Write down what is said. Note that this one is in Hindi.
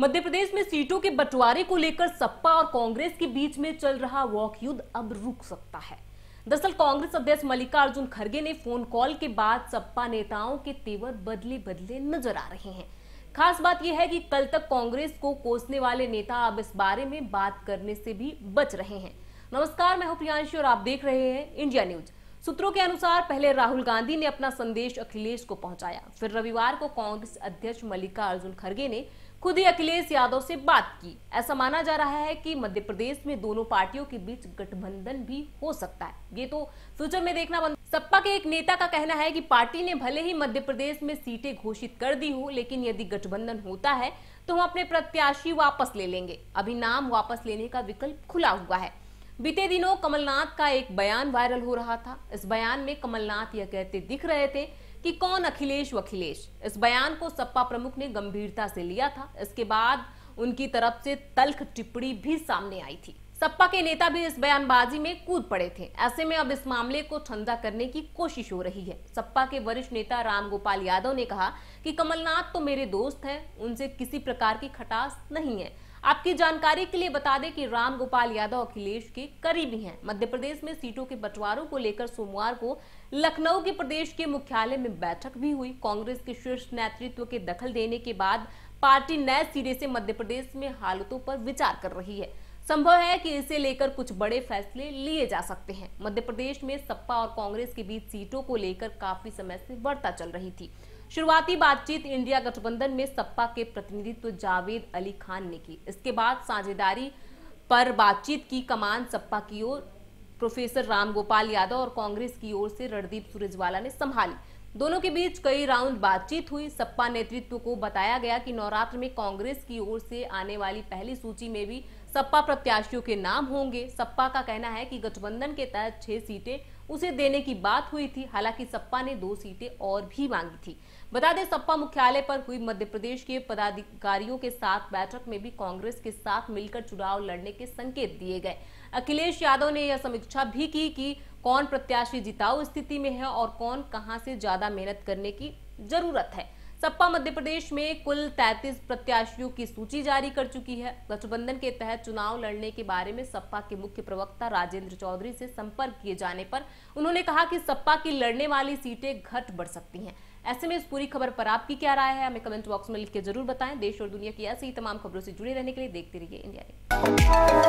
मध्य प्रदेश में सीटों के बंटवारे को लेकर सपा और कांग्रेस के बीच में चल रहा वॉक युद्ध अब रुक सकता है दरअसल कांग्रेस अध्यक्ष मल्लिकार्जुन खड़गे ने फोन कॉल के बाद सपा नेताओं के तेवर बदले बदले नजर आ रहे हैं खास बात यह है कि कल तक कांग्रेस को कोसने वाले नेता अब इस बारे में बात करने से भी बच रहे हैं नमस्कार मैं हूं प्रियांशु और आप देख रहे हैं इंडिया न्यूज़ सूत्रों के अनुसार पहले राहुल गांधी ने अपना संदेश अखिलेश को पहुंचाया फिर रविवार को कांग्रेस अध्यक्ष मल्लिकार्जुन खड़गे ने खुद ही अखिलेश यादव से बात की ऐसा माना जा रहा है कि मध्य प्रदेश में दोनों पार्टियों के बीच गठबंधन भी हो सकता है ये तो फ्यूचर में देखना बन सपा के एक नेता का कहना है कि पार्टी ने भले ही मध्य प्रदेश में सीटें घोषित कर दी हो लेकिन यदि गठबंधन होता है तो हम अपने प्रत्याशी वापस ले लेंगे अभी नाम वापस लेने का विकल्प खुला हुआ है बीते दिनों कमलनाथ का एक बयान वायरल हो रहा था इस बयान में कमलनाथ यह कहते दिख रहे थे कि कौन अखिलेश व अखिलेश इस बयान को सपा प्रमुख ने गंभीरता से लिया था इसके बाद उनकी तरफ से तल्ख टिप्पणी भी सामने आई थी सपा के नेता भी इस बयानबाजी में कूद पड़े थे ऐसे में अब इस मामले को ठंडा करने की कोशिश हो रही है सपा के वरिष्ठ नेता रामगोपाल यादव ने कहा कि कमलनाथ तो मेरे दोस्त हैं उनसे किसी प्रकार की खटास नहीं है आपकी जानकारी के लिए बता दें कि राम गोपाल यादव अखिलेश के करीबी हैं मध्य प्रदेश में सीटों के बंटवारों को लेकर सोमवार को लखनऊ के प्रदेश के मुख्यालय में बैठक भी हुई कांग्रेस के शीर्ष नेतृत्व के दखल देने के बाद पार्टी नए सिरे से मध्य प्रदेश में हालतों पर विचार कर रही है संभव है कि इसे लेकर कुछ बड़े फैसले लिए जा सकते हैं मध्य प्रदेश में सपा और कांग्रेस के बीच सीटों को लेकर काफी समय से बढ़ता चल रही थी शुरुआती बातचीत इंडिया गठबंधन में सपा के प्रतिनिधित्व जावेद अली खान ने की इसके बाद साझेदारी पर बातचीत की कमान सपा की ओर प्रोफेसर रामगोपाल यादव और कांग्रेस की ओर से रणदीप सुरजवाला ने संभाली दोनों के बीच कई राउंड बातचीत हुई सपा नेतृत्व को बताया गया कि नवरात्र में कांग्रेस की ओर से आने वाली पहली सूची में भी सपा प्रत्याशियों के नाम होंगे सपा का कहना है कि गठबंधन के तहत छह सीटें उसे देने की बात हुई थी हालांकि सपा ने दो सीटें और भी मांगी थी बता दें सपा मुख्यालय पर हुई मध्य प्रदेश के पदाधिकारियों के साथ बैठक में भी कांग्रेस के साथ मिलकर चुनाव लड़ने के संकेत दिए गए अखिलेश यादव ने यह समीक्षा भी की कि कौन प्रत्याशी जिताऊ स्थिति में है और कौन कहां से ज्यादा मेहनत करने की जरूरत है सपा मध्य प्रदेश में कुल 33 प्रत्याशियों की सूची जारी कर चुकी है गठबंधन के तहत चुनाव लड़ने के बारे में सपा के मुख्य प्रवक्ता राजेंद्र चौधरी से संपर्क किए जाने पर उन्होंने कहा कि सपा की लड़ने वाली सीटें घट बढ़ सकती हैं ऐसे में इस पूरी खबर पर आपकी क्या राय है हमें कमेंट बॉक्स में लिख के जरूर बताएं देश और दुनिया की ऐसी ही तमाम खबरों से जुड़े रहने के लिए देखते रहिए इंडिया